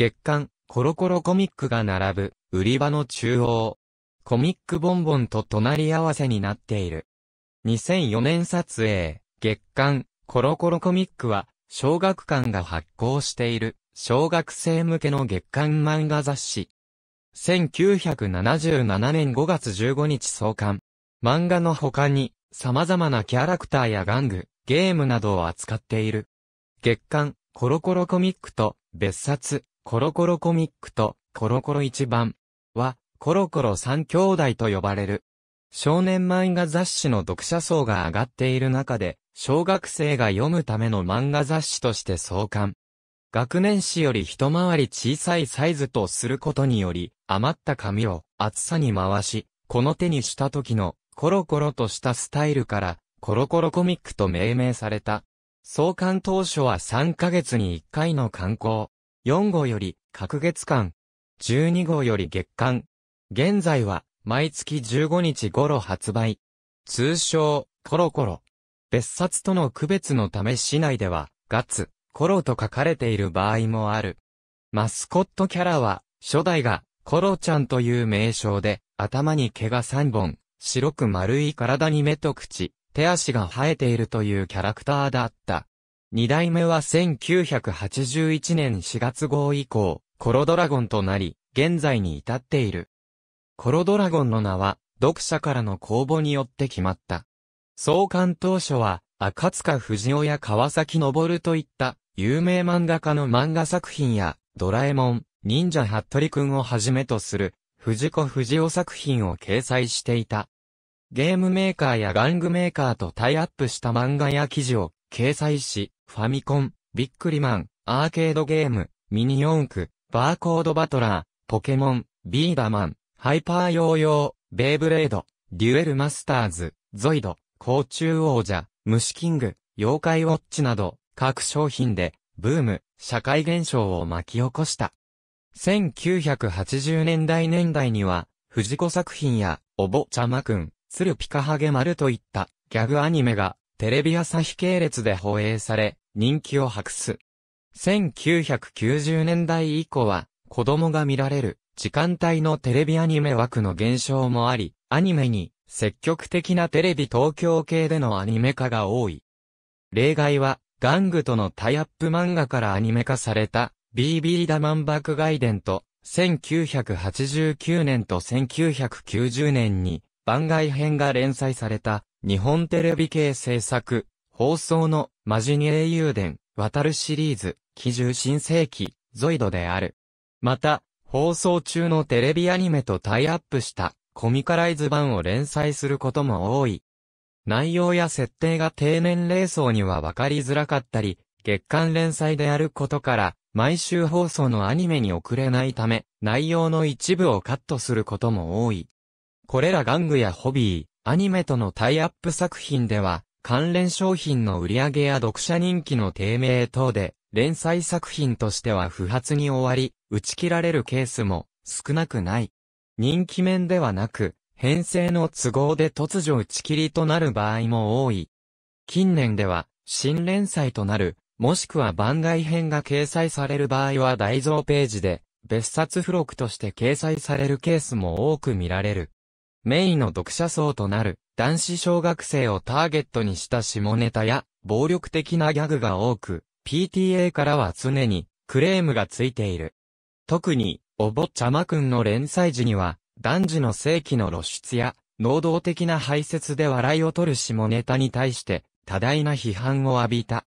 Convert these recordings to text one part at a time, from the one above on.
月刊、コロコロコミックが並ぶ、売り場の中央。コミックボンボンと隣り合わせになっている。2004年撮影、月刊、コロコロコミックは、小学館が発行している、小学生向けの月刊漫画雑誌。1977年5月15日創刊。漫画の他に、様々なキャラクターや玩具、ゲームなどを扱っている。月刊、コロコロコミックと、別冊、コロコロコミックとコロコロ一番はコロコロ三兄弟と呼ばれる。少年漫画雑誌の読者層が上がっている中で、小学生が読むための漫画雑誌として創刊。学年誌より一回り小さいサイズとすることにより、余った紙を厚さに回し、この手にした時のコロコロとしたスタイルから、コロコロコミックと命名された。創刊当初は3ヶ月に1回の刊行。4号より各月間、12号より月間。現在は毎月15日頃発売。通称、コロコロ。別冊との区別のため市内では、ガツ、コロと書かれている場合もある。マスコットキャラは、初代が、コロちゃんという名称で、頭に毛が3本、白く丸い体に目と口、手足が生えているというキャラクターだった。二代目は1981年4月号以降、コロドラゴンとなり、現在に至っている。コロドラゴンの名は、読者からの公募によって決まった。創刊当初は、赤塚不二雄や川崎昇といった有名漫画家の漫画作品や、ドラえもん、忍者ハットリくんをはじめとする、藤子不二雄作品を掲載していた。ゲームメーカーや玩具メーカーとタイアップした漫画や記事を掲載し、ファミコン、ビックリマン、アーケードゲーム、ミニ四駆、バーコードバトラー、ポケモン、ビーダマン、ハイパーヨーヨー、ベイブレード、デュエルマスターズ、ゾイド、甲虫王者、虫キング、妖怪ウォッチなど、各商品で、ブーム、社会現象を巻き起こした。1980年代年代には、藤子作品や、おぼちゃまくん、鶴ピカハゲ丸といった、ギャグアニメが、テレビ朝日系列で放映され、人気を博す。1990年代以降は、子供が見られる、時間帯のテレビアニメ枠の減少もあり、アニメに、積極的なテレビ東京系でのアニメ化が多い。例外は、玩具とのタイアップ漫画からアニメ化された、BB ダマンバクガイデンと、1989年と1990年に番外編が連載された日本テレビ系制作放送のマジニエ雄伝、渡るシリーズ、奇獣新世紀、ゾイドである。また、放送中のテレビアニメとタイアップしたコミカライズ版を連載することも多い。内容や設定が低年齢層には分かりづらかったり、月間連載であることから、毎週放送のアニメに遅れないため、内容の一部をカットすることも多い。これら玩具やホビー、アニメとのタイアップ作品では、関連商品の売り上げや読者人気の低迷等で、連載作品としては不発に終わり、打ち切られるケースも少なくない。人気面ではなく、編成の都合で突如打ち切りとなる場合も多い。近年では、新連載となる、もしくは番外編が掲載される場合は大蔵ページで、別冊付録として掲載されるケースも多く見られる。メインの読者層となる、男子小学生をターゲットにした下ネタや、暴力的なギャグが多く、PTA からは常にクレームがついている。特に、おぼっちゃまくんの連載時には、男児の性器の露出や、能動的な排泄で笑いを取る下ネタに対して、多大な批判を浴びた。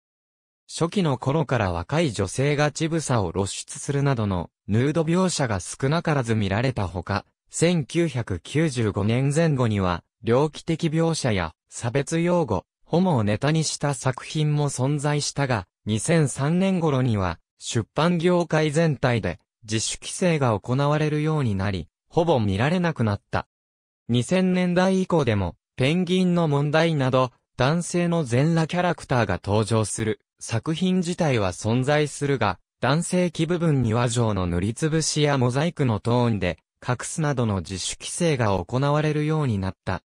初期の頃から若い女性がブサを露出するなどの、ヌード描写が少なからず見られたほか、1995年前後には、猟奇的描写や差別用語、ホモをネタにした作品も存在したが、2003年頃には出版業界全体で自主規制が行われるようになり、ほぼ見られなくなった。2000年代以降でも、ペンギンの問題など、男性の全裸キャラクターが登場する作品自体は存在するが、男性器部分には上の塗りつぶしやモザイクのトーンで隠すなどの自主規制が行われるようになった。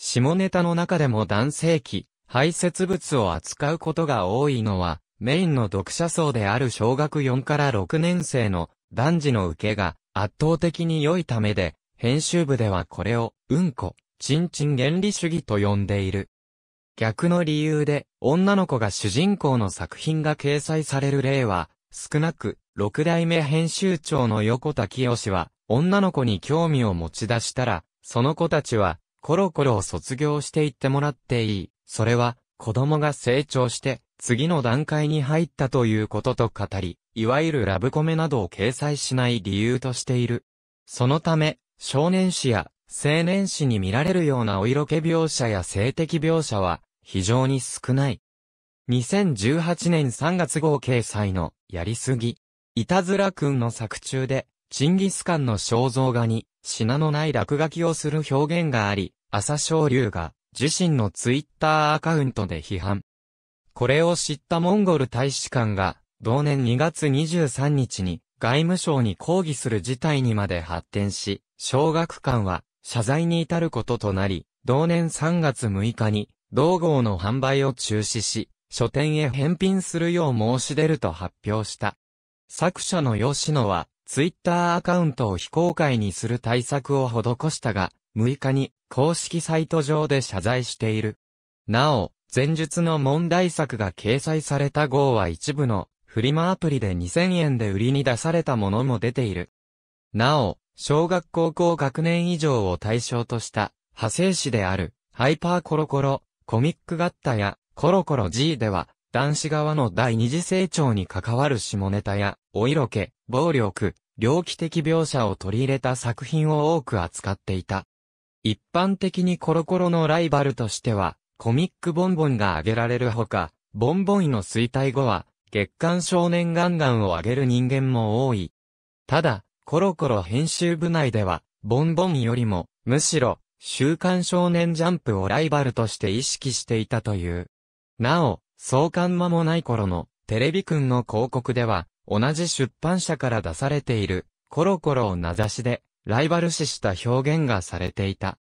下ネタの中でも男性器、排泄物を扱うことが多いのは、メインの読者層である小学4から6年生の男児の受けが圧倒的に良いためで、編集部ではこれを、うんこ、ちんちん原理主義と呼んでいる。逆の理由で、女の子が主人公の作品が掲載される例は、少なく、6代目編集長の横田清は、女の子に興味を持ち出したら、その子たちは、コロコロを卒業していってもらっていい。それは、子供が成長して、次の段階に入ったということと語り、いわゆるラブコメなどを掲載しない理由としている。そのため、少年誌や青年誌に見られるようなお色気描写や性的描写は非常に少ない。2018年3月号掲載のやりすぎ。いたずらくんの作中で、チンギスカンの肖像画に品のない落書きをする表現があり、朝青龍が自身のツイッターアカウントで批判。これを知ったモンゴル大使館が、同年2月23日に外務省に抗議する事態にまで発展し、小学館は謝罪に至ることとなり、同年3月6日に同号の販売を中止し、書店へ返品するよう申し出ると発表した。作者の吉野は、ツイッターアカウントを非公開にする対策を施したが、6日に公式サイト上で謝罪している。なお、前述の問題作が掲載された号は一部のフリマアプリで2000円で売りに出されたものも出ている。なお、小学高校学年以上を対象とした派生誌であるハイパーコロコロ、コミックガッタやコロコロ G では男子側の第二次成長に関わる下ネタやお色気、暴力、猟奇的描写を取り入れた作品を多く扱っていた。一般的にコロコロのライバルとしては、コミックボンボンが挙げられるほか、ボンボンの衰退後は、月刊少年ガンガンを挙げる人間も多い。ただ、コロコロ編集部内では、ボンボンよりも、むしろ、週刊少年ジャンプをライバルとして意識していたという。なお、創刊間もない頃の、テレビくんの広告では、同じ出版社から出されている、コロコロを名指しで、ライバル視した表現がされていた。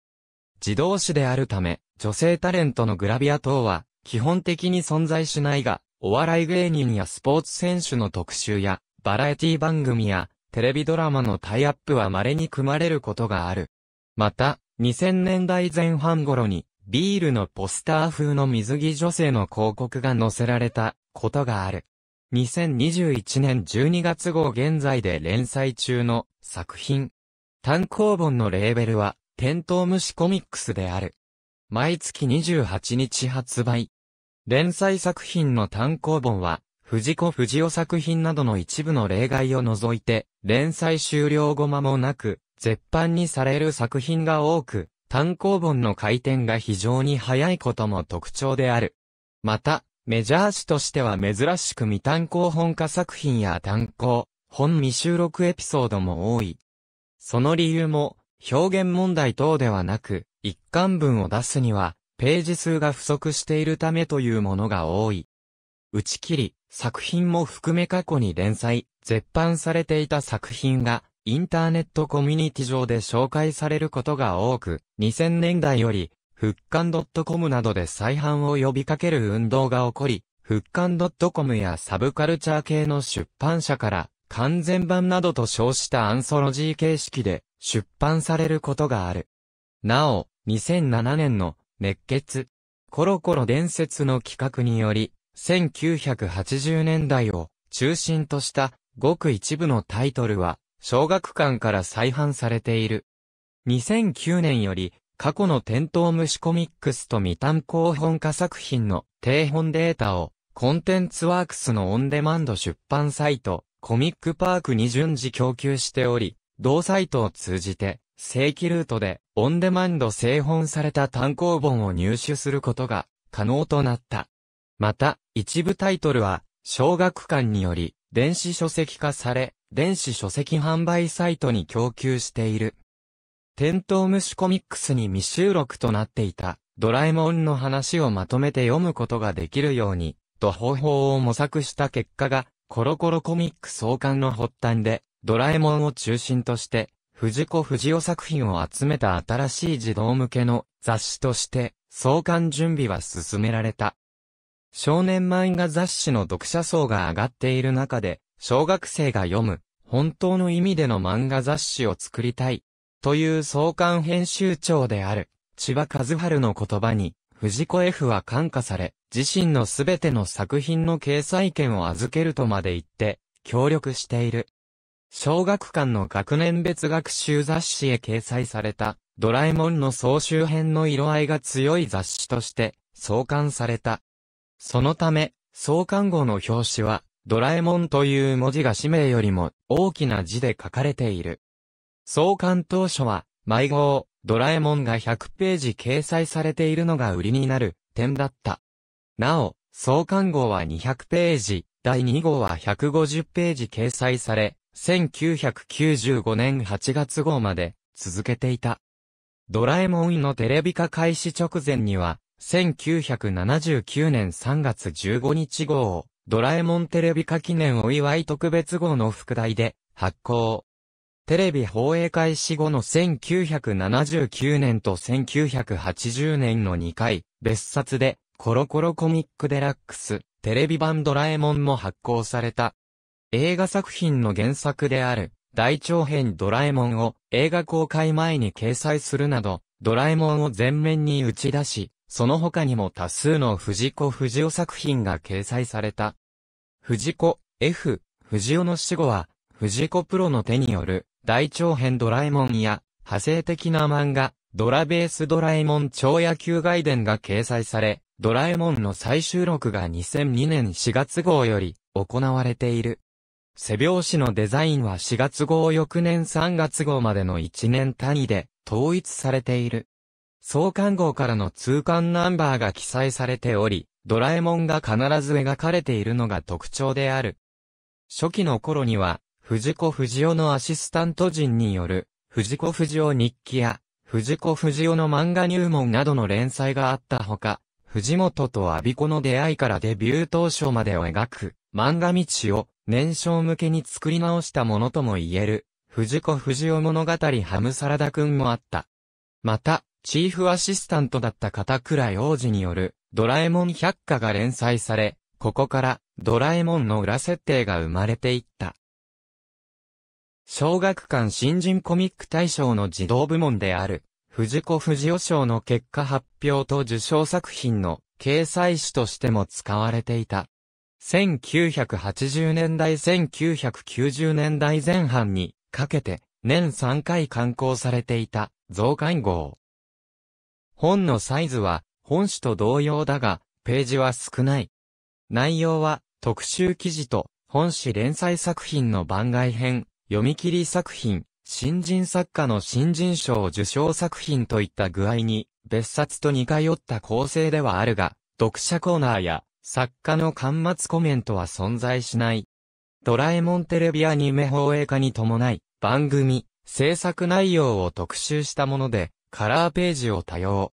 自動誌であるため、女性タレントのグラビア等は、基本的に存在しないが、お笑い芸人やスポーツ選手の特集や、バラエティ番組や、テレビドラマのタイアップは稀に組まれることがある。また、2000年代前半頃に、ビールのポスター風の水着女性の広告が載せられたことがある。2021年12月号現在で連載中の作品。単行本のレーベルは、テントウムシコミックスである。毎月28日発売。連載作品の単行本は、藤子藤尾作品などの一部の例外を除いて、連載終了後間もなく、絶版にされる作品が多く、単行本の回転が非常に早いことも特徴である。また、メジャー誌としては珍しく未単行本化作品や単行、本未収録エピソードも多い。その理由も、表現問題等ではなく、一巻文を出すには、ページ数が不足しているためというものが多い。打ち切り、作品も含め過去に連載、絶版されていた作品が、インターネットコミュニティ上で紹介されることが多く、2000年代より、復刊 .com などで再販を呼びかける運動が起こり、復刊 .com やサブカルチャー系の出版社から完全版などと称したアンソロジー形式で出版されることがある。なお、2007年の熱血、コロコロ伝説の企画により、1980年代を中心としたごく一部のタイトルは小学館から再販されている。2009年より過去のテントウムシコミックスと未単行本化作品の低本データをコンテンツワークスのオンデマンド出版サイトコミックパークに順次供給しており、同サイトを通じて正規ルートでオンデマンド製本された単行本を入手することが可能となった。また、一部タイトルは小学館により電子書籍化され、電子書籍販売サイトに供給している。テントウムシコミックスに未収録となっていた、ドラえもんの話をまとめて読むことができるように、と方法を模索した結果が、コロコロコミック創刊の発端で、ドラえもんを中心として、藤子藤尾作品を集めた新しい児童向けの雑誌として、創刊準備は進められた。少年漫画雑誌の読者層が上がっている中で、小学生が読む、本当の意味での漫画雑誌を作りたい、という創刊編集長である、千葉和春の言葉に、藤子 F は感化され、自身のすべての作品の掲載権を預けるとまで言って、協力している。小学館の学年別学習雑誌へ掲載された、ドラえもんの総集編の色合いが強い雑誌として、創刊された。そのため、創刊後の表紙は、ドラえもんという文字が氏名よりも大きな字で書かれている。創刊当初は、毎号、ドラえもんが100ページ掲載されているのが売りになる点だった。なお、創刊号は200ページ、第2号は150ページ掲載され、1995年8月号まで続けていた。ドラえもんのテレビ化開始直前には、1979年3月15日号を、ドラえもんテレビ化記念お祝い特別号の副題で発行。テレビ放映開始後の1979年と1980年の2回、別冊で、コロコロコミックデラックス、テレビ版ドラえもんも発行された。映画作品の原作である、大長編ドラえもんを映画公開前に掲載するなど、ドラえもんを前面に打ち出し、その他にも多数の藤子不二雄作品が掲載された。藤子、F、藤尾の死後は、藤子プロの手による大長編ドラえもんや、派生的な漫画、ドラベースドラえもん超野球外伝が掲載され、ドラえもんの最終録が2002年4月号より行われている。背表紙のデザインは4月号翌年3月号までの1年単位で統一されている。創刊号からの通関ナンバーが記載されており、ドラえもんが必ず描かれているのが特徴である。初期の頃には、藤子不二雄のアシスタント陣による、藤子不二雄日記や、藤子不二雄の漫画入門などの連載があったほか、藤本と阿ビ子の出会いからデビュー当初までを描く、漫画道を、年少向けに作り直したものとも言える、藤子不二雄物語ハムサラダくんもあった。また、チーフアシスタントだった片倉洋二による、ドラえもん百科が連載され、ここから、ドラえもんの裏設定が生まれていった。小学館新人コミック大賞の児童部門である、藤子不二雄賞の結果発表と受賞作品の掲載誌としても使われていた。1980年代1990年代前半にかけて年3回刊行されていた増刊号。本のサイズは本誌と同様だがページは少ない。内容は特集記事と本誌連載作品の番外編、読み切り作品、新人作家の新人賞受賞作品といった具合に、別冊と似通った構成ではあるが、読者コーナーや、作家の端末コメントは存在しない。ドラえもんテレビアニメ放映化に伴い、番組、制作内容を特集したもので、カラーページを多用。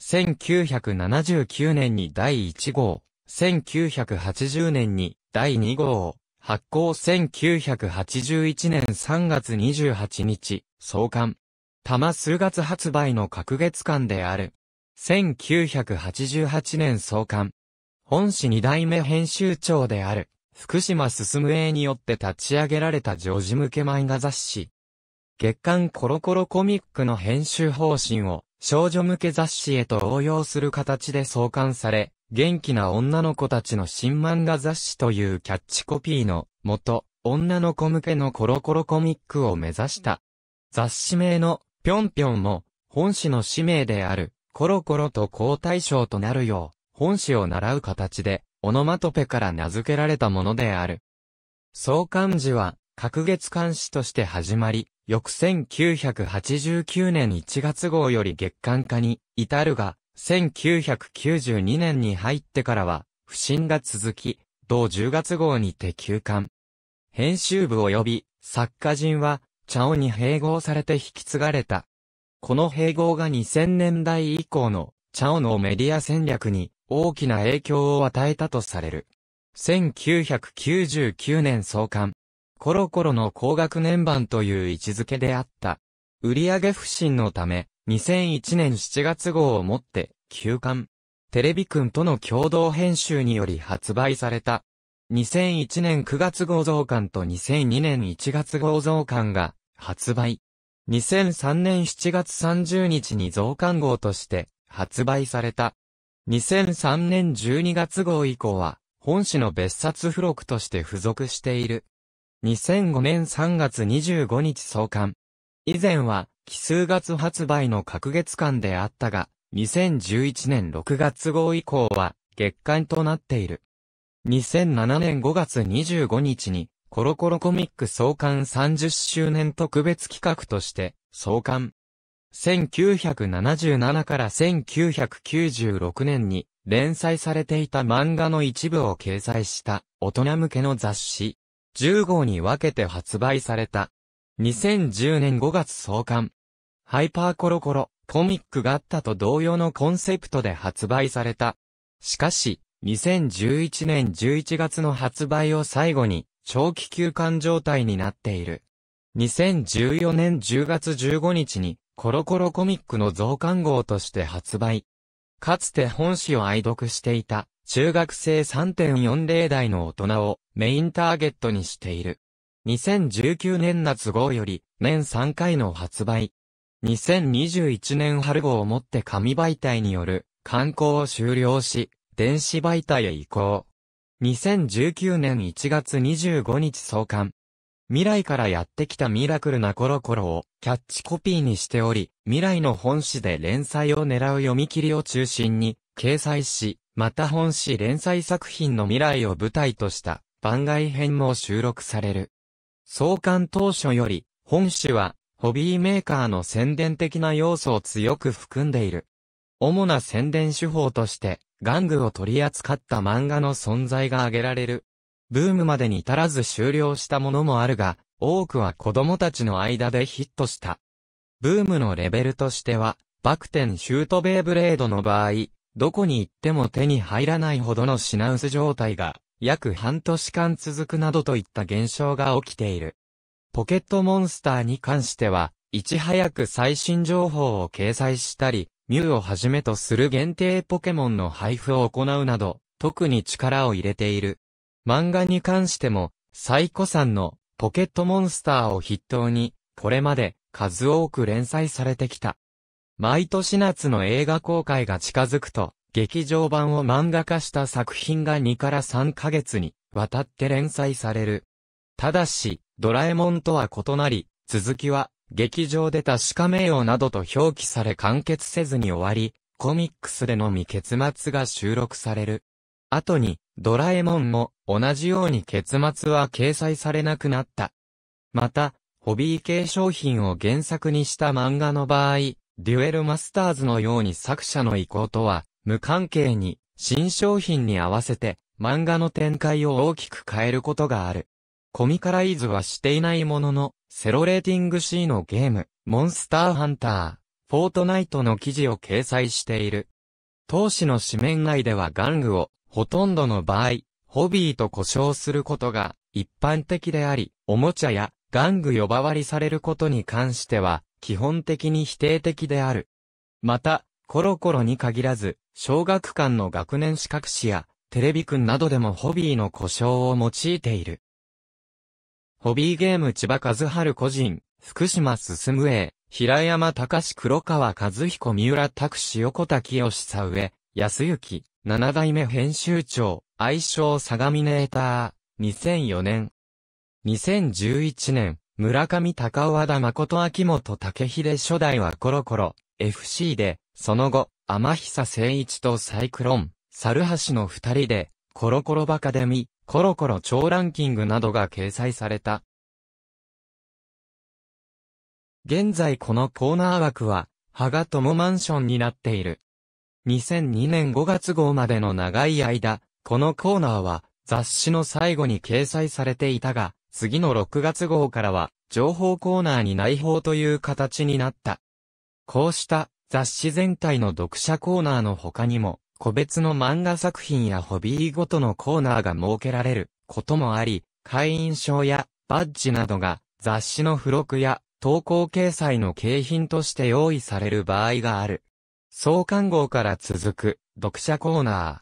1979年に第1号、1980年に第2号、発行1981年3月28日、創刊。玉数月発売の隔月間である。1988年創刊。本誌二代目編集長である、福島進英によって立ち上げられた女児向け漫画雑誌。月刊コロコロコミックの編集方針を少女向け雑誌へと応用する形で創刊され、元気な女の子たちの新漫画雑誌というキャッチコピーの元、女の子向けのコロコロコミックを目指した。雑誌名のぴょんぴょんも、本誌の使命である、コロコロと交代賞となるよう、本誌を習う形で、オノマトペから名付けられたものである。創刊時は、隔月刊誌として始まり、翌1989年1月号より月刊化に至るが、1992年に入ってからは、不振が続き、同10月号にて休刊。編集部及び作家陣は、茶尾に併合されて引き継がれた。この併合が2000年代以降の茶尾のメディア戦略に大きな影響を与えたとされる。1999年創刊。コロコロの高学年版という位置づけであった。売上不振のため、2001年7月号をもって、休刊。テレビくんとの共同編集により発売された。2001年9月号増刊と2002年1月号増刊が発売。2003年7月30日に増刊号として発売された。2003年12月号以降は本誌の別冊付録として付属している。2005年3月25日創刊。以前は奇数月発売の隔月間であったが、2011年6月号以降は月間となっている。2007年5月25日にコロコロコミック創刊30周年特別企画として創刊。1977から1996年に連載されていた漫画の一部を掲載した大人向けの雑誌。10号に分けて発売された。2010年5月創刊。ハイパーコロコロ、コミックがあったと同様のコンセプトで発売された。しかし、2011年11月の発売を最後に、長期休館状態になっている。2014年10月15日に、コロコロコミックの増刊号として発売。かつて本誌を愛読していた、中学生3.40代の大人をメインターゲットにしている。2019年夏号より年3回の発売。2021年春号をもって紙媒体による刊行を終了し、電子媒体へ移行。2019年1月25日創刊。未来からやってきたミラクルなコロコロをキャッチコピーにしており、未来の本誌で連載を狙う読み切りを中心に掲載し、また本誌連載作品の未来を舞台とした番外編も収録される。創刊当初より、本誌は、ホビーメーカーの宣伝的な要素を強く含んでいる。主な宣伝手法として、玩具を取り扱った漫画の存在が挙げられる。ブームまでに足らず終了したものもあるが、多くは子供たちの間でヒットした。ブームのレベルとしては、バクテンシュートベイブレードの場合、どこに行っても手に入らないほどの品薄状態が約半年間続くなどといった現象が起きている。ポケットモンスターに関しては、いち早く最新情報を掲載したり、ミュウをはじめとする限定ポケモンの配布を行うなど、特に力を入れている。漫画に関しても、サイコさんのポケットモンスターを筆頭に、これまで数多く連載されてきた。毎年夏の映画公開が近づくと、劇場版を漫画化した作品が2から3ヶ月にわたって連載される。ただし、ドラえもんとは異なり、続きは、劇場で確かめようなどと表記され完結せずに終わり、コミックスでのみ結末が収録される。後に、ドラえもんも同じように結末は掲載されなくなった。また、ホビー系商品を原作にした漫画の場合、デュエルマスターズのように作者の意向とは無関係に、新商品に合わせて、漫画の展開を大きく変えることがある。コミカライズはしていないものの、セロレーティング C のゲーム、モンスターハンター、フォートナイトの記事を掲載している。当時の紙面内では玩具を、ほとんどの場合、ホビーと呼称することが一般的であり、おもちゃや玩具呼ばわりされることに関しては、基本的に否定的である。また、コロコロに限らず、小学館の学年資格誌や、テレビくんなどでもホビーの故障を用いている。ホビーゲーム千葉和春個人、福島進栄、平山隆黒川和彦三浦拓司横田清久上、安幸、七代目編集長、愛称相模ネーター、2004年。2011年、村上高尾和田誠秋元武秀初代はコロコロ、FC で、その後、天久誠一とサイクロン、猿橋の二人で、コロコロバカデミ、コロコロ超ランキングなどが掲載された。現在このコーナー枠は、ガト友マンションになっている。2002年5月号までの長い間、このコーナーは、雑誌の最後に掲載されていたが、次の6月号からは、情報コーナーに内包という形になった。こうした雑誌全体の読者コーナーの他にも、個別の漫画作品やホビーごとのコーナーが設けられることもあり、会員証やバッジなどが雑誌の付録や投稿掲載の景品として用意される場合がある。創刊号から続く読者コーナー。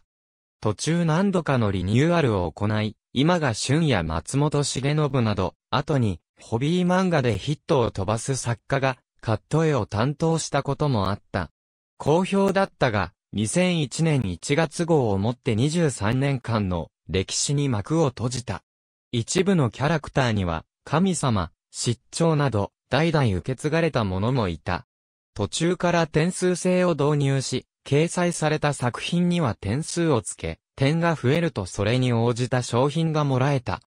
途中何度かのリニューアルを行い、今が旬や松本重信など、後にホビー漫画でヒットを飛ばす作家がカット絵を担当したこともあった。好評だったが、2001年1月号をもって23年間の歴史に幕を閉じた。一部のキャラクターには、神様、失調など、代々受け継がれた者もいた。途中から点数制を導入し、掲載された作品には点数をつけ、点が増えるとそれに応じた商品がもらえた。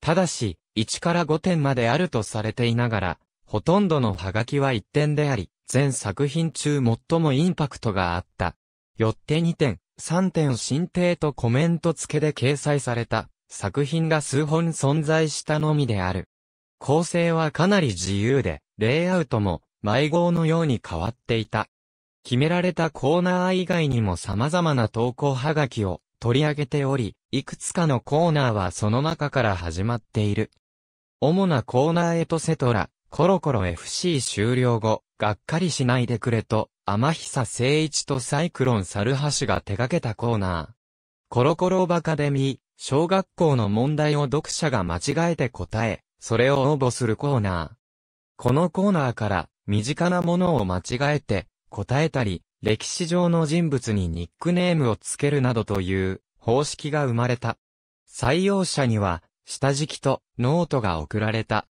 ただし、1から5点まであるとされていながら、ほとんどのハガキは1点であり、全作品中最もインパクトがあった。よって2点、3点新定とコメント付けで掲載された作品が数本存在したのみである。構成はかなり自由で、レイアウトも迷子のように変わっていた。決められたコーナー以外にも様々な投稿ハガキを取り上げており、いくつかのコーナーはその中から始まっている。主なコーナーへとセトラ、コロコロ FC 終了後、がっかりしないでくれと、天久聖一とサイクロン猿橋が手掛けたコーナー。コロコロバカデミー、小学校の問題を読者が間違えて答え、それを応募するコーナー。このコーナーから、身近なものを間違えて、答えたり、歴史上の人物にニックネームをつけるなどという、方式が生まれた。採用者には、下敷きとノートが送られた。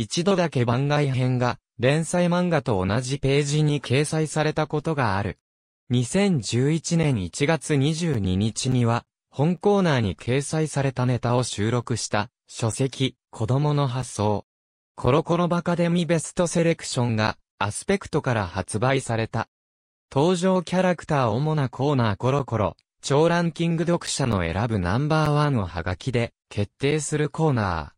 一度だけ番外編が、連載漫画と同じページに掲載されたことがある。2011年1月22日には、本コーナーに掲載されたネタを収録した、書籍、子供の発想。コロコロバカデミベストセレクションが、アスペクトから発売された。登場キャラクター主なコーナーコロコロ、超ランキング読者の選ぶナンバーワンをハガキで、決定するコーナー。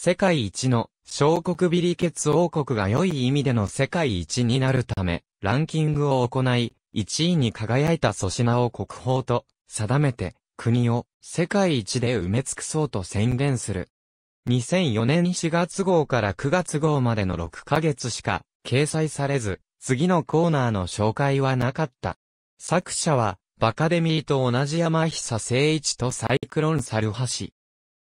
世界一の小国ビリケツ王国が良い意味での世界一になるため、ランキングを行い、1位に輝いた粗品を国宝と定めて、国を世界一で埋め尽くそうと宣言する。2004年4月号から9月号までの6ヶ月しか掲載されず、次のコーナーの紹介はなかった。作者は、バカデミーと同じ山久聖一とサイクロンサハ橋。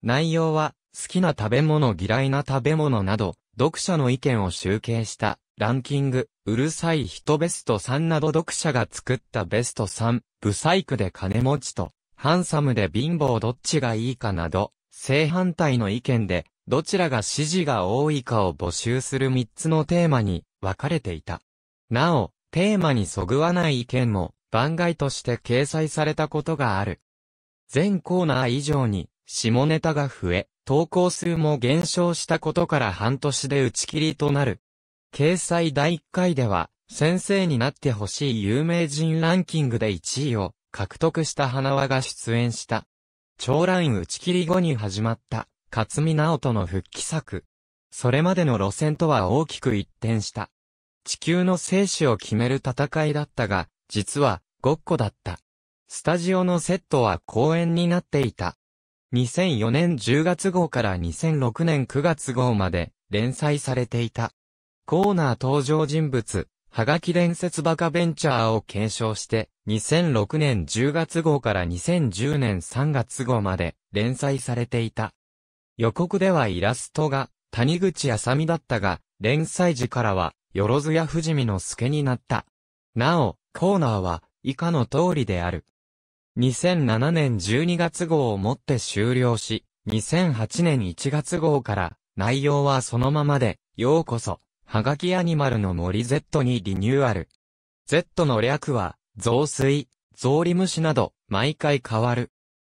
内容は、好きな食べ物嫌いな食べ物など、読者の意見を集計したランキング、うるさい人ベスト3など読者が作ったベスト3、ブサイクで金持ちと、ハンサムで貧乏どっちがいいかなど、正反対の意見で、どちらが支持が多いかを募集する3つのテーマに分かれていた。なお、テーマにそぐわない意見も番外として掲載されたことがある。全コーナー以上に下ネタが増え、投稿数も減少したことから半年で打ち切りとなる。掲載第1回では、先生になってほしい有名人ランキングで1位を獲得した花輪が出演した。長蘭打ち切り後に始まった、勝見直人の復帰作。それまでの路線とは大きく一転した。地球の生死を決める戦いだったが、実は、ごっこだった。スタジオのセットは公園になっていた。2004年10月号から2006年9月号まで連載されていた。コーナー登場人物、ハガキ伝説バカベンチャーを継承して、2006年10月号から2010年3月号まで連載されていた。予告ではイラストが谷口あさみだったが、連載時からは、よろずや富士見の助になった。なお、コーナーは以下の通りである。2007年12月号をもって終了し、2008年1月号から内容はそのままで、ようこそ、はがきアニマルの森 Z にリニューアル。Z の略は、増水、増ムシなど、毎回変わる。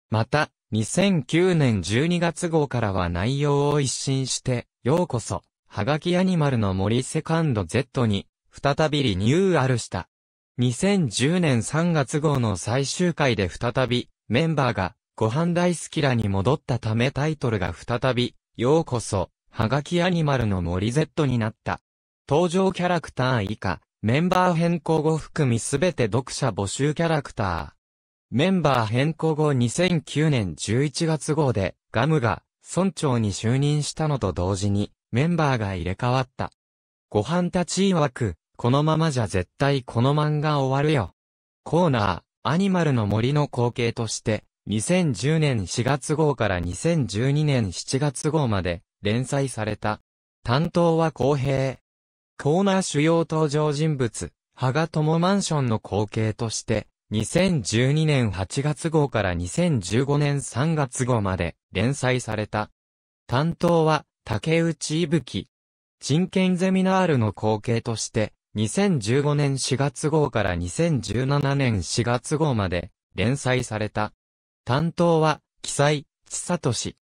また、2009年12月号からは内容を一新して、ようこそ、はがきアニマルの森セカンド Z に、再びリニューアルした。2010年3月号の最終回で再び、メンバーが、ご飯大好きらに戻ったためタイトルが再び、ようこそ、はがきアニマルの森 Z になった。登場キャラクター以下、メンバー変更後含みすべて読者募集キャラクター。メンバー変更後2009年11月号で、ガムが、村長に就任したのと同時に、メンバーが入れ替わった。ご飯たち曰く、このままじゃ絶対この漫画終わるよ。コーナー、アニマルの森の光景として、2010年4月号から2012年7月号まで連載された。担当は公平。コーナー主要登場人物、羽賀友マンションの光景として、2012年8月号から2015年3月号まで連載された。担当は竹内いぶき。人権ゼミナールの光景として、2015年4月号から2017年4月号まで連載された。担当は、記載、千里氏。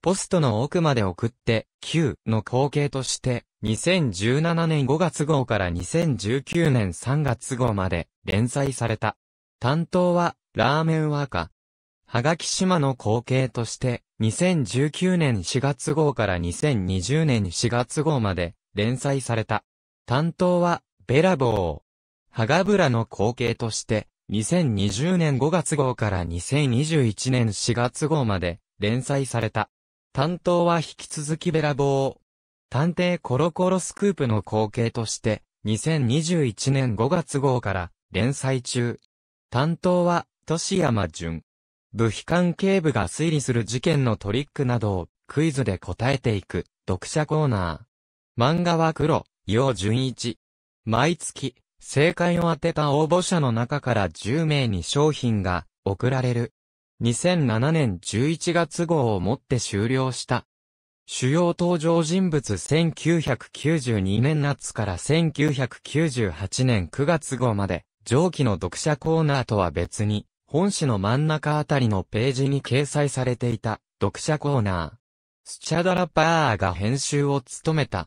ポストの奥まで送って、Q の後継として、2017年5月号から2019年3月号まで連載された。担当は、ラーメンワーカー。はがき島の後継として、2019年4月号から2020年4月号まで連載された。担当は、べらぼう。ハガブラの後継として、2020年5月号から2021年4月号まで連載された。担当は引き続きべらぼう。探偵コロコロスクープの後継として、2021年5月号から連載中。担当は、俊山淳。部費関係部が推理する事件のトリックなどをクイズで答えていく読者コーナー。漫画は黒、陽純一。毎月、正解を当てた応募者の中から10名に商品が送られる。2007年11月号をもって終了した。主要登場人物1992年夏から1998年9月号まで、上記の読者コーナーとは別に、本誌の真ん中あたりのページに掲載されていた、読者コーナー。スチャダラパーが編集を務めた。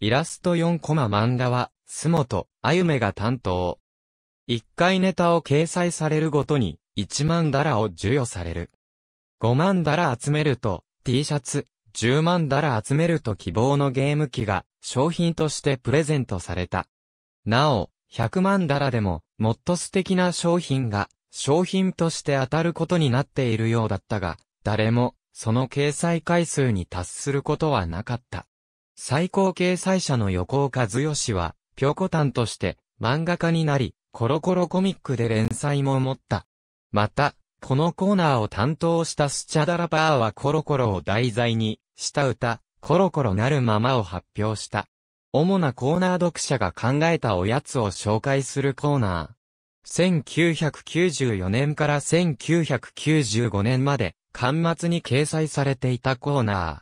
イラスト4コマ漫画は、須本、あゆめが担当。一回ネタを掲載されるごとに、一万ダラを授与される。五万ダラ集めると、T シャツ、十万ダラ集めると希望のゲーム機が商品としてプレゼントされた。なお、百万ダラでも、もっと素敵な商品が商品として当たることになっているようだったが、誰も、その掲載回数に達することはなかった。最高掲載者の横岡剛は、ピョコタンとして漫画家になり、コロコロコミックで連載も持った。また、このコーナーを担当したスチャダラパーはコロコロを題材にした歌、コロコロなるままを発表した。主なコーナー読者が考えたおやつを紹介するコーナー。1994年から1995年まで、巻末に掲載されていたコーナー。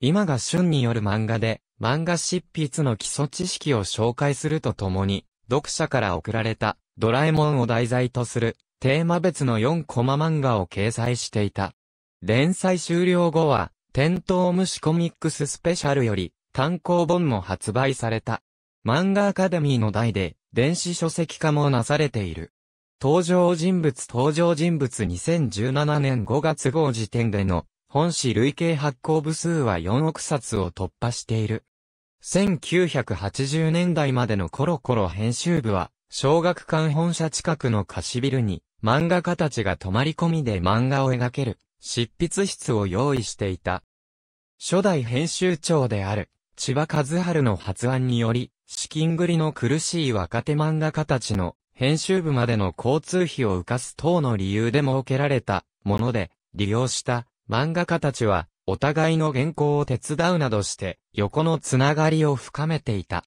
今が旬による漫画で、漫画執筆の基礎知識を紹介するとともに、読者から送られたドラえもんを題材とするテーマ別の4コマ漫画を掲載していた。連載終了後は、テントウムシコミックススペシャルより単行本も発売された。漫画アカデミーの題で電子書籍化もなされている。登場人物登場人物2017年5月号時点での本誌累計発行部数は4億冊を突破している。1980年代までのコロコロ編集部は、小学館本社近くの貸しビルに、漫画家たちが泊まり込みで漫画を描ける、執筆室を用意していた。初代編集長である、千葉和春の発案により、資金繰りの苦しい若手漫画家たちの、編集部までの交通費を浮かす等の理由で設けられたもので、利用した漫画家たちは、お互いの原稿を手伝うなどして、横のつながりを深めていた。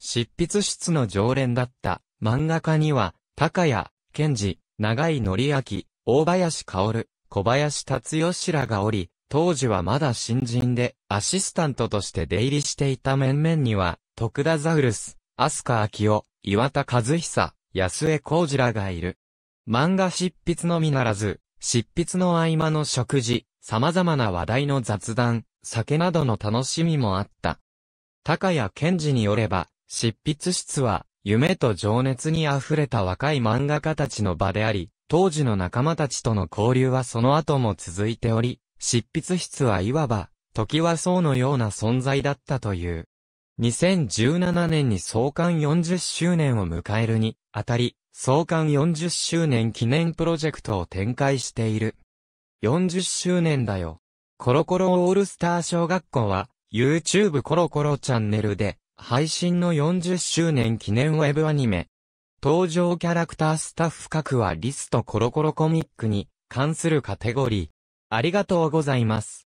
執筆室の常連だった漫画家には、高谷、賢治、長井則明、大林織、小林達義らがおり、当時はまだ新人で、アシスタントとして出入りしていた面々には、徳田ザウルス、飛鳥明夫、岩田和久、安江浩二らがいる。漫画執筆のみならず、執筆の合間の食事、様々な話題の雑談、酒などの楽しみもあった。高谷健二によれば、執筆室は、夢と情熱に溢れた若い漫画家たちの場であり、当時の仲間たちとの交流はその後も続いており、執筆室はいわば、時は層のような存在だったという。2017年に創刊40周年を迎えるに、あたり、創刊40周年記念プロジェクトを展開している。40周年だよ。コロコロオールスター小学校は、YouTube コロコロチャンネルで、配信の40周年記念ウェブアニメ。登場キャラクタースタッフ各はリストコロコロコミックに関するカテゴリー。ありがとうございます。